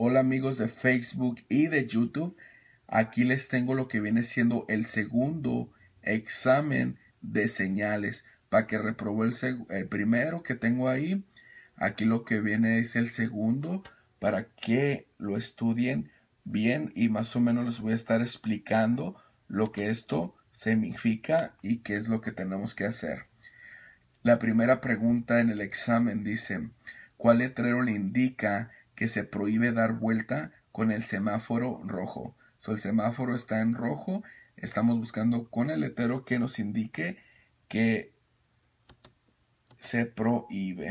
Hola amigos de Facebook y de YouTube. Aquí les tengo lo que viene siendo el segundo examen de señales para que reprobó el, primero que tengo ahí. Aquí lo que viene es el segundo para que lo estudien bien y más o menos les voy a estar explicando lo que esto significa y qué es lo que tenemos que hacer. La primera pregunta en el examen dice, ¿cuál letrero le indica que se prohíbe dar vuelta con el semáforo rojo. el semáforo está en rojo, estamos buscando con el letero que nos indique que se prohíbe.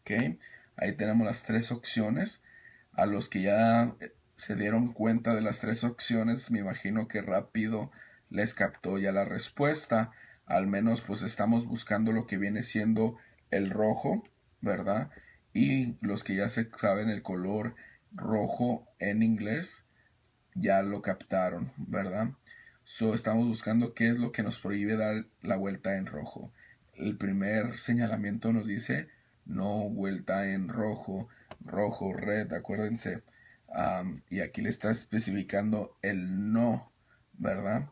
¿okay? Ahí tenemos las tres opciones. A los que ya eh, se dieron cuenta de las tres opciones, me imagino que rápido les captó ya la respuesta. Al menos pues estamos buscando lo que viene siendo el rojo, ¿verdad? y los que ya se saben el color rojo en inglés ya lo captaron, ¿verdad? So estamos buscando qué es lo que nos prohíbe dar la vuelta en rojo. El primer señalamiento nos dice no vuelta en rojo, rojo, red, acuérdense. y aquí le está especificando el no, ¿verdad?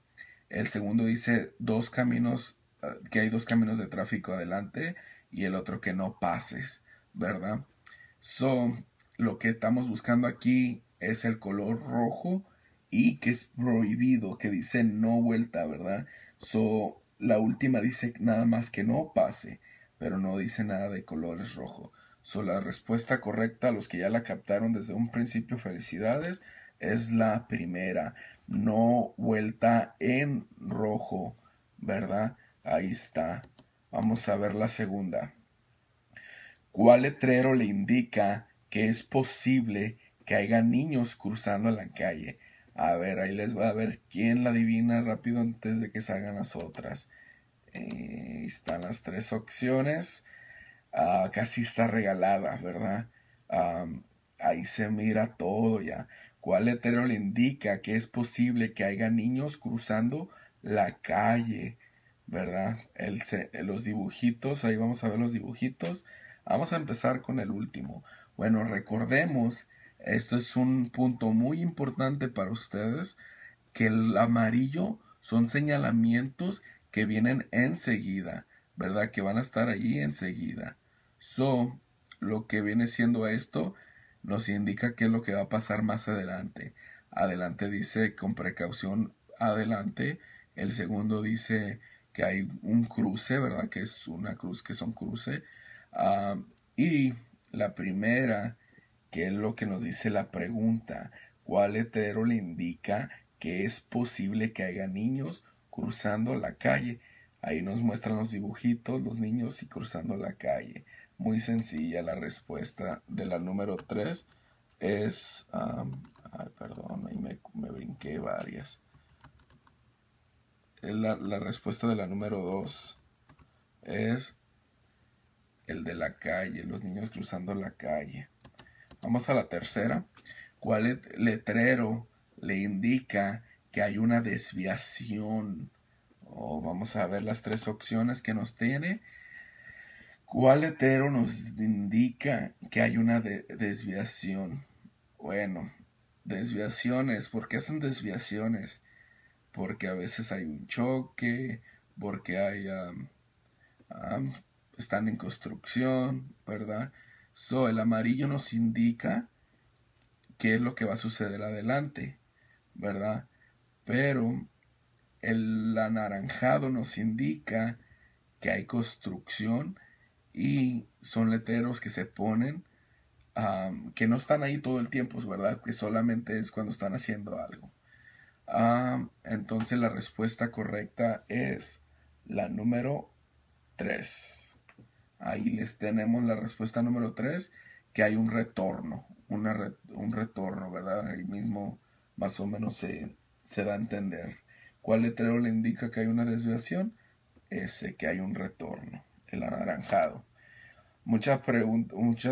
El segundo dice dos caminos, ah, que hay dos caminos de tráfico adelante y el otro que no pases. ¿verdad? So, lo que estamos buscando aquí es el color rojo y que es prohibido, que dice no vuelta, ¿verdad? So, la última dice nada más que no pase, pero no dice nada de colores rojo. So, la respuesta correcta a los que ya la captaron desde un principio, felicidades, es la primera. No vuelta en rojo, ¿verdad? Ahí está. Vamos a ver la segunda. ¿Cuál letrero le indica que es posible que haya niños cruzando la calle? A ver, ahí les va a ver quién la adivina rápido antes de que salgan las otras. Eh, están las tres opciones. Ah, casi está regalada, ¿verdad? ahí se mira todo ya. ¿Cuál letrero le indica que es posible que haya niños cruzando la calle? ¿Verdad? los dibujitos, ahí vamos a ver los dibujitos. Vamos a empezar con el último. Bueno, recordemos, esto es un punto muy importante para ustedes, que el amarillo son señalamientos que vienen enseguida, ¿verdad? Que van a estar allí enseguida. So, lo que viene siendo esto nos indica qué es lo que va a pasar más adelante. Adelante dice con precaución adelante. El segundo dice que hay un cruce, ¿verdad? Que es una cruz que son cruce. Ah, y la primera, que es lo que nos dice la pregunta, ¿cuál hetero le indica que es posible que haya niños cruzando la calle? Ahí nos muestran los dibujitos, los niños y cruzando la calle. Muy sencilla la respuesta de la número 3 es... ay, perdón, ahí me, brinqué varias. La, la, respuesta de la número 2 es el de la calle, los niños cruzando la calle. Vamos a la tercera. ¿Cuál letrero le indica que hay una desviación? o vamos a ver las tres opciones que nos tiene. ¿Cuál letrero nos indica que hay una desviación? Bueno, desviaciones. ¿Por qué hacen desviaciones? Porque a veces hay un choque, porque hay están en construcción, ¿verdad? So, el amarillo nos indica qué es lo que va a suceder adelante, ¿verdad? Pero el anaranjado nos indica que hay construcción y son letreros que se ponen que no están ahí todo el tiempo, ¿verdad? Que solamente es cuando están haciendo algo. entonces la respuesta correcta es la número 3. Ahí les tenemos la respuesta número 3, que hay un retorno, un retorno, ¿verdad? Ahí mismo más o menos se, da a entender. ¿Cuál letrero le indica que hay una desviación? Ese, que hay un retorno, el anaranjado. mucha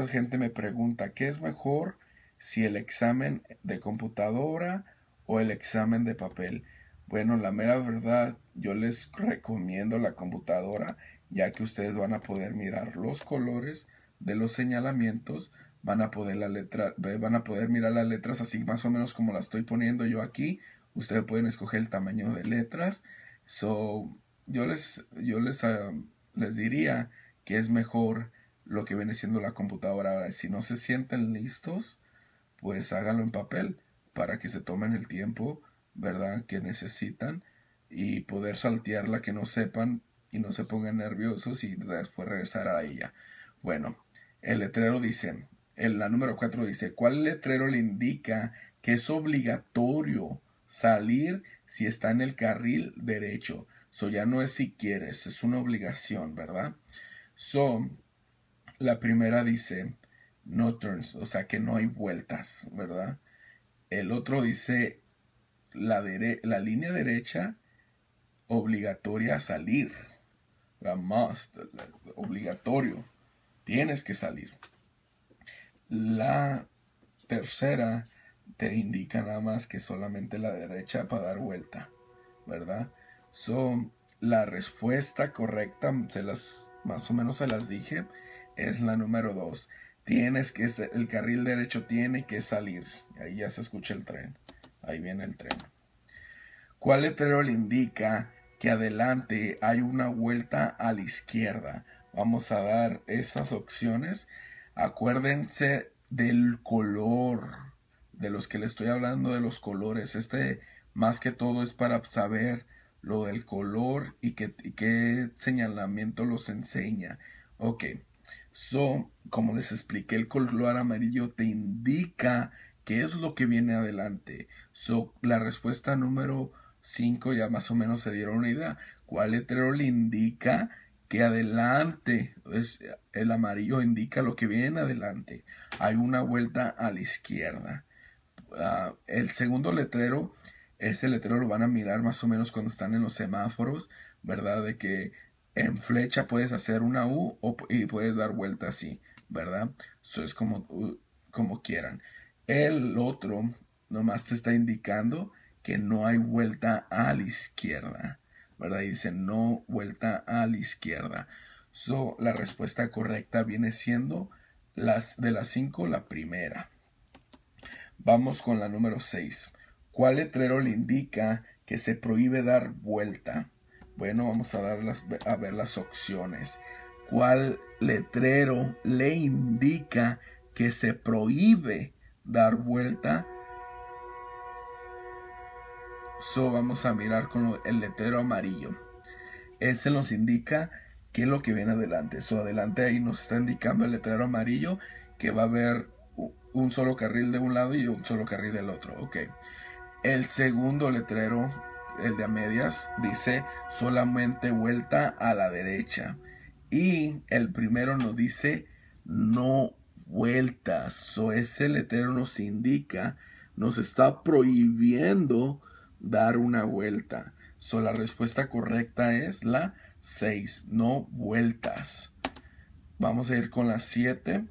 gente me pregunta, ¿qué es mejor si el examen de computadora o el examen de papel? Bueno, la mera verdad, yo les recomiendo la computadora ya que ustedes van a poder mirar los colores de los señalamientos, van a poder, van a poder mirar las letras así más o menos como las estoy poniendo yo aquí. Ustedes pueden escoger el tamaño de letras. So, yo les, yo les, ah, les diría que es mejor lo que viene siendo la computadora. Si no se sienten listos, pues háganlo en papel para que se tomen el tiempo, ¿verdad? Que necesitan y poder saltear la que no sepan y no se pongan nerviosos y después regresar a ella. Bueno, el letrero dice, el, la número 4 dice, ¿cuál letrero le indica que es obligatorio salir si está en el carril derecho? So ya no es si quieres, es una obligación, ¿verdad? So, la primera dice no turns, o sea que no hay vueltas, ¿verdad? El otro dice la, la línea derecha obligatoria a salir, la must, obligatorio. Tienes que salir. La tercera te indica nada más que solamente la derecha para dar vuelta, ¿verdad? Son la respuesta correcta, se las, más o menos se las dije, es la número dos. Tienes que, el carril derecho tiene que salir. Ahí ya se escucha el tren. Ahí viene el tren. ¿Cuál letrero le indica que adelante hay una vuelta a la izquierda. Vamos a dar esas opciones. Acuérdense del color de los que le estoy hablando de los colores. Este más que todo es para saber lo del color y qué, y qué señalamiento los enseña. Ok, so, como les expliqué, el color amarillo te indica qué es lo que viene adelante. So, la respuesta número 5 ya más o menos se dieron una idea. ¿Cuál letrero le indica que adelante? es el amarillo indica lo que viene adelante. Hay una vuelta a la izquierda. Ah, el segundo letrero, ese letrero lo van a mirar más o menos cuando están en los semáforos, ¿verdad? De que en flecha puedes hacer una U o, y puedes dar vuelta así, ¿verdad? Eso es como, como quieran. El otro nomás te está indicando que no hay vuelta a la izquierda, ¿verdad? Y dice no vuelta a la izquierda. So, la respuesta correcta viene siendo las de las cinco la primera. Vamos con la número 6. ¿Cuál letrero le indica que se prohíbe dar vuelta? Bueno, vamos a, dar las, a ver las opciones. ¿Cuál letrero le indica que se prohíbe dar vuelta So vamos a mirar con el letrero amarillo. Ese nos indica qué es lo que viene adelante. So adelante ahí nos está indicando el letrero amarillo que va a haber un solo carril de un lado y un solo carril del otro. Ok. El segundo letrero, el de a medias, dice solamente vuelta a la derecha. Y el primero nos dice no vueltas. so, ese letrero nos indica, nos está prohibiendo dar una vuelta. So, la respuesta correcta es la 6, no vueltas. Vamos a ir con la 7.